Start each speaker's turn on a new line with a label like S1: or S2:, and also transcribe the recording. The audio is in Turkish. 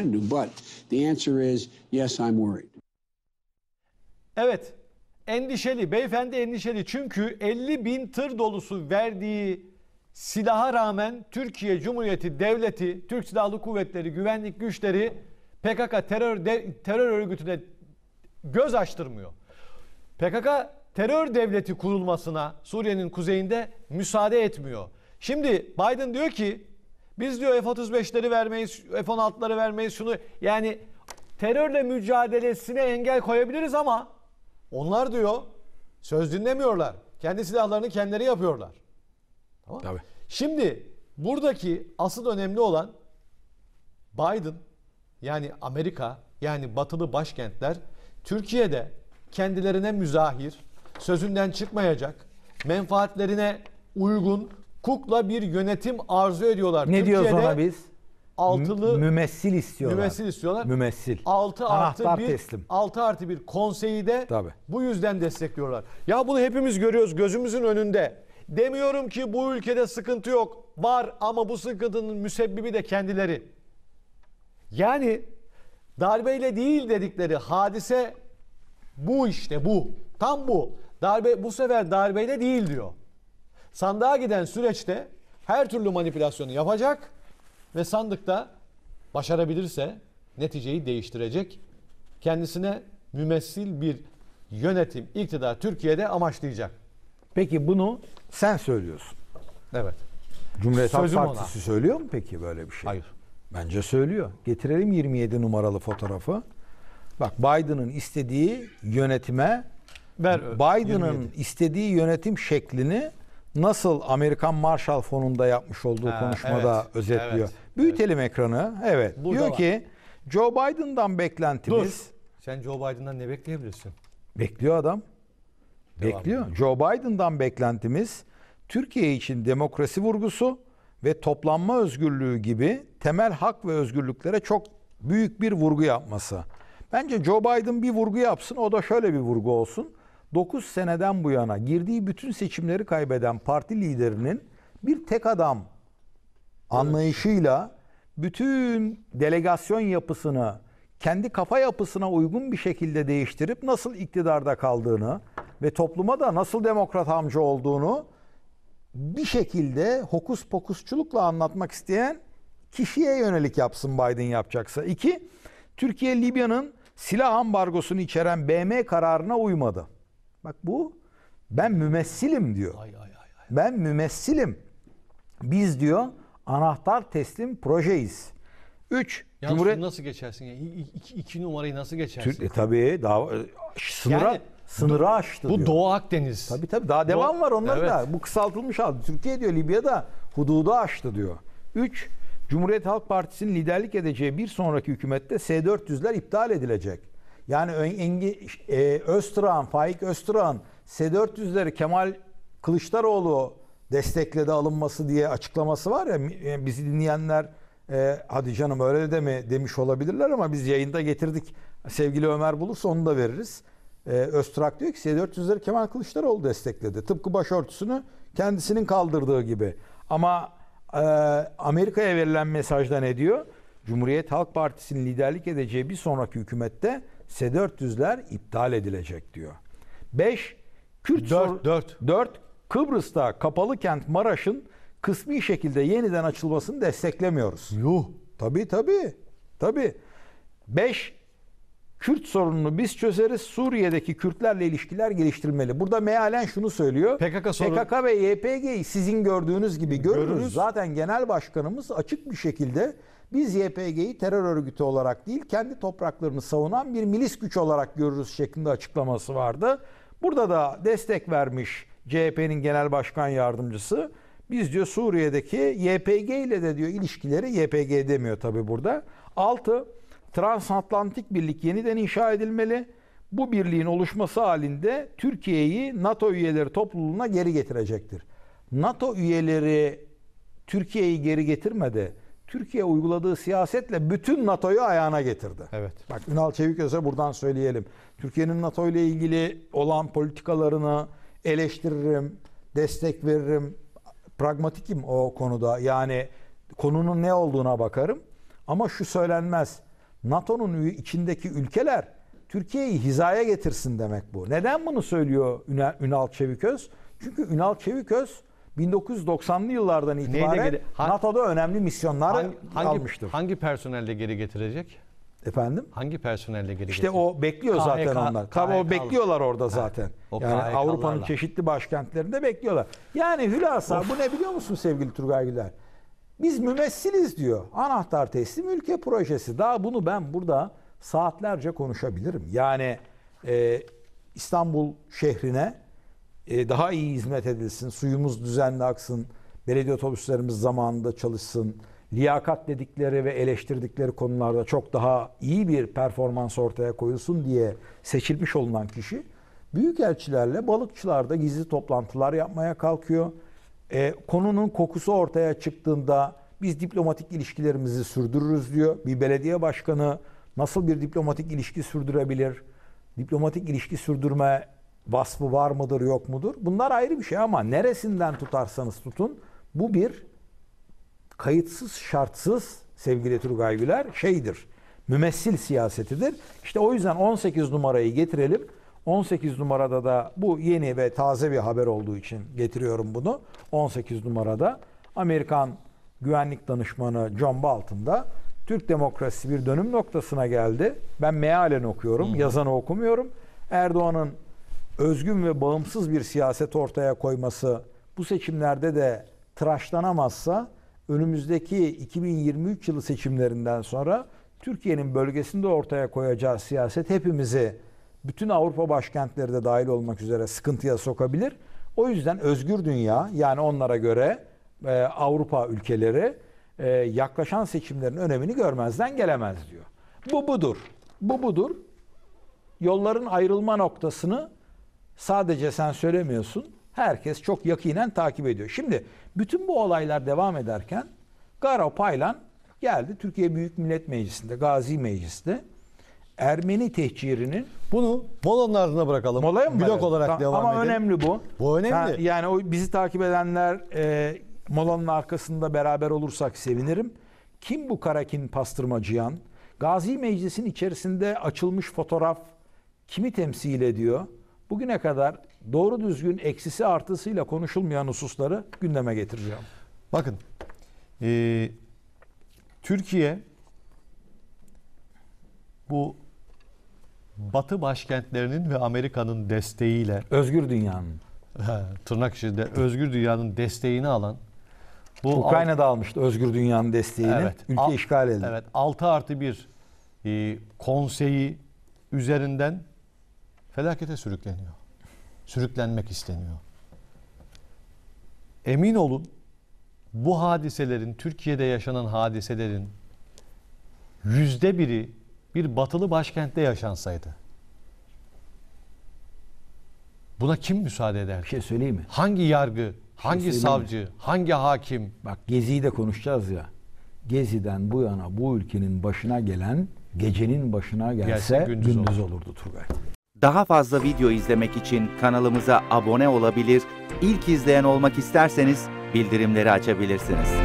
S1: But the answer is yes I'm worried. Evet. Endişeli. Beyefendi endişeli. Çünkü 50 bin tır dolusu verdiği silaha rağmen Türkiye Cumhuriyeti Devleti, Türk Silahlı Kuvvetleri, güvenlik güçleri PKK terör de, terör örgütüne göz açtırmıyor. PKK terör devleti kurulmasına Suriye'nin kuzeyinde müsaade etmiyor. Şimdi Biden diyor ki biz diyor F-35'leri vermeyiz, F-16'ları vermeyiz şunu yani terörle mücadelesine engel koyabiliriz ama onlar diyor söz dinlemiyorlar. Kendi silahlarını kendileri yapıyorlar. Tamam Tabii. Şimdi buradaki asıl önemli olan Biden yani Amerika yani batılı başkentler Türkiye'de kendilerine müzahir, sözünden çıkmayacak, menfaatlerine uygun Kukla bir yönetim arzu ediyorlar. Ne Türkiye'de diyoruz ona biz?
S2: Altılı mümessil istiyorlar. Mümessil istiyorlar. Mümessil. 6 artı bir 1 teslim.
S1: 6 artı 1 konseyi de Tabii. bu yüzden destekliyorlar. Ya bunu hepimiz görüyoruz gözümüzün önünde. Demiyorum ki bu ülkede sıkıntı yok. Var ama bu sıkıntının müsebbibi de kendileri. Yani darbeyle değil dedikleri hadise bu işte bu. Tam bu. Darbe bu sefer darbeyle değil diyor. Sandığa giden süreçte her türlü manipülasyonu yapacak ve sandıkta başarabilirse neticeyi değiştirecek. Kendisine mümessil bir yönetim,
S2: iktidar Türkiye'de amaçlayacak. Peki bunu sen söylüyorsun. Evet. Cumhuriyet Sözüm Halk Partisi ona. söylüyor mu peki böyle bir şey? Hayır. Bence söylüyor. Getirelim 27 numaralı fotoğrafı. Bak Biden'ın istediği yönetime Ver Biden'ın istediği yönetim şeklini nasıl Amerikan Marshall Fonu'nda yapmış olduğu ha, konuşmada evet, özetliyor. Evet, Büyütelim evet. ekranı. Evet. Burada diyor var. ki Joe Biden'dan beklentimiz. Dur.
S1: Sen Joe Biden'dan ne bekleyebilirsin?
S2: Bekliyor adam. bekliyor. Edelim. Joe Biden'dan beklentimiz Türkiye için demokrasi vurgusu ve toplanma özgürlüğü gibi temel hak ve özgürlüklere çok büyük bir vurgu yapması. Bence Joe Biden bir vurgu yapsın. O da şöyle bir vurgu olsun. 9 seneden bu yana girdiği bütün seçimleri kaybeden parti liderinin bir tek adam anlayışıyla bütün delegasyon yapısını kendi kafa yapısına uygun bir şekilde değiştirip nasıl iktidarda kaldığını ve topluma da nasıl demokrat amca olduğunu bir şekilde hokus pokusçulukla anlatmak isteyen kişiye yönelik yapsın Biden yapacaksa. İki, Türkiye Libya'nın silah ambargosunu içeren BM kararına uymadı. Bak bu ben mümessilim diyor. Ay, ay, ay, ay. Ben mümessilim. Biz diyor anahtar teslim projeyiz. 3. Cumhuriyet
S1: nasıl geçersin? Yani iki, iki numarayı nasıl geçersin? Türk, e,
S2: tabii daha e, sınıra yani, sınırı aştı bu diyor. Bu Doğu Akdeniz. Tabii tabii daha devam Doğu, var onlar evet. da. Bu kısaltılmış halde. Türkiye diyor Libya'da hududu aştı diyor. Üç Cumhuriyet Halk Partisi'nin liderlik edeceği bir sonraki hükümette S-400'ler iptal edilecek. Yani Engi, e, Öztürk'ün, Faik Öztürk'ün S-400'leri Kemal Kılıçdaroğlu destekledi alınması diye açıklaması var ya e, bizi dinleyenler e, hadi canım öyle de mi demiş olabilirler ama biz yayında getirdik. Sevgili Ömer bulursa onu da veririz. E, Öztrak diyor ki S-400'leri Kemal Kılıçdaroğlu destekledi. Tıpkı başörtüsünü kendisinin kaldırdığı gibi. Ama e, Amerika'ya verilen mesajda ne diyor? Cumhuriyet Halk Partisi'nin liderlik edeceği bir sonraki hükümette S-400'ler iptal edilecek diyor. 5. Kürt 4, 4. 4. Kıbrıs'ta kapalı kent Maraş'ın kısmi şekilde yeniden açılmasını desteklemiyoruz. Yuh. Tabii tabii. Tabii. 5. Kürt sorununu biz çözeriz. Suriye'deki Kürtlerle ilişkiler geliştirmeli. Burada mealen şunu söylüyor. PKK, sorun... PKK ve YPG'yi sizin gördüğünüz gibi görürüz. görürüz. Zaten genel başkanımız açık bir şekilde biz YPG'yi terör örgütü olarak değil kendi topraklarını savunan bir milis güç olarak görürüz şeklinde açıklaması vardı. Burada da destek vermiş CHP'nin genel başkan yardımcısı. Biz diyor Suriye'deki YPG ile de diyor ilişkileri YPG demiyor tabi burada. Altı transatlantik birlik yeniden inşa edilmeli. Bu birliğin oluşması halinde Türkiye'yi NATO üyeleri topluluğuna geri getirecektir. NATO üyeleri Türkiye'yi geri getirmedi. Türkiye uyguladığı siyasetle bütün NATO'yu ayağına getirdi. Evet. Bak Ünal Çeviköz'e buradan söyleyelim. Türkiye'nin NATO ile ilgili olan politikalarını eleştiririm, destek veririm. Pragmatikim o konuda. Yani konunun ne olduğuna bakarım. Ama şu söylenmez. NATO'nun içindeki ülkeler Türkiye'yi hizaya getirsin demek bu. Neden bunu söylüyor Ünal Çeviköz? Çünkü Ünal Çeviköz 1990'lı yıllardan itibaren geri, hangi, NATO'da önemli misyonlar hangi,
S1: almıştır. Hangi personelle geri getirecek? Efendim? Hangi personelle geri İşte o bekliyor KHK, zaten onlar. Tabii o bekliyorlar orada zaten. Ha, yani Avrupa'nın
S2: çeşitli başkentlerinde bekliyorlar. Yani hülasa of. bu ne biliyor musun sevgili Turgay Güler? Biz mümessiliz diyor. Anahtar teslim ülke projesi. Daha bunu ben burada saatlerce konuşabilirim. Yani e, İstanbul şehrine e, daha iyi hizmet edilsin, suyumuz düzenli aksın, belediye otobüslerimiz zamanında çalışsın, liyakat dedikleri ve eleştirdikleri konularda çok daha iyi bir performans ortaya koyulsun diye seçilmiş olunan kişi büyükelçilerle balıkçılarda gizli toplantılar yapmaya kalkıyor. E, konunun kokusu ortaya çıktığında biz diplomatik ilişkilerimizi sürdürürüz diyor. Bir belediye başkanı nasıl bir diplomatik ilişki sürdürebilir? Diplomatik ilişki sürdürme vasfı var mıdır yok mudur? Bunlar ayrı bir şey ama neresinden tutarsanız tutun bu bir kayıtsız şartsız sevgili Turgay Güler şeydir. Mümessil siyasetidir. İşte o yüzden 18 numarayı getirelim. 18 numarada da bu yeni ve taze bir haber olduğu için getiriyorum bunu. 18 numarada Amerikan güvenlik danışmanı John Bolton'da Türk demokrasisi bir dönüm noktasına geldi. Ben mealen okuyorum, hmm. yazanı okumuyorum. Erdoğan'ın özgün ve bağımsız bir siyaset ortaya koyması bu seçimlerde de tıraşlanamazsa önümüzdeki 2023 yılı seçimlerinden sonra Türkiye'nin bölgesinde ortaya koyacağı siyaset hepimizi bütün Avrupa başkentleri de dahil olmak üzere sıkıntıya sokabilir. O yüzden özgür dünya yani onlara göre e, Avrupa ülkeleri e, yaklaşan seçimlerin önemini görmezden gelemez diyor. Bu budur. Bu budur. Yolların ayrılma noktasını sadece sen söylemiyorsun. Herkes çok yakinen takip ediyor. Şimdi bütün bu olaylar devam ederken Garo Paylan geldi Türkiye Büyük Millet Meclisi'nde, Gazi Meclisi'nde Ermeni tehcirinin bunu molanın ardına bırakalım. Molaya mı? Blok olarak tamam, devam ama edelim. Ama önemli bu. Bu önemli. Yani, yani o bizi takip edenler e, molanın arkasında beraber olursak sevinirim. Kim bu Karakin pastırmacıyan? Gazi Meclis'in içerisinde açılmış fotoğraf kimi temsil ediyor? Bugüne kadar doğru düzgün eksisi artısıyla konuşulmayan hususları gündeme getireceğim. Bakın, e, Türkiye
S1: bu Batı başkentlerinin ve Amerika'nın desteğiyle Özgür dünyanın. tırnak içinde özgür dünyanın desteğini alan bu da
S2: almıştı Özgür Dünya'nın
S1: desteğini. Evet. Ülke işgal edildi. Evet. 6 artı 1 e, konseyi üzerinden felakete sürükleniyor. Sürüklenmek isteniyor. Emin olun bu hadiselerin, Türkiye'de yaşanan hadiselerin yüzde biri bir batılı başkentte yaşansaydı. Buna kim müsaade eder? Bir şey söyleyeyim mi? Hangi yargı, şey hangi şey savcı, mi? hangi hakim?
S2: Bak Gezi'yi de konuşacağız ya. Gezi'den bu yana bu ülkenin başına gelen, gecenin başına gelse, gelse gündüz, gündüz olur. olurdu Turgay.
S1: Daha fazla video izlemek için kanalımıza abone olabilir, ilk izleyen olmak isterseniz bildirimleri açabilirsiniz.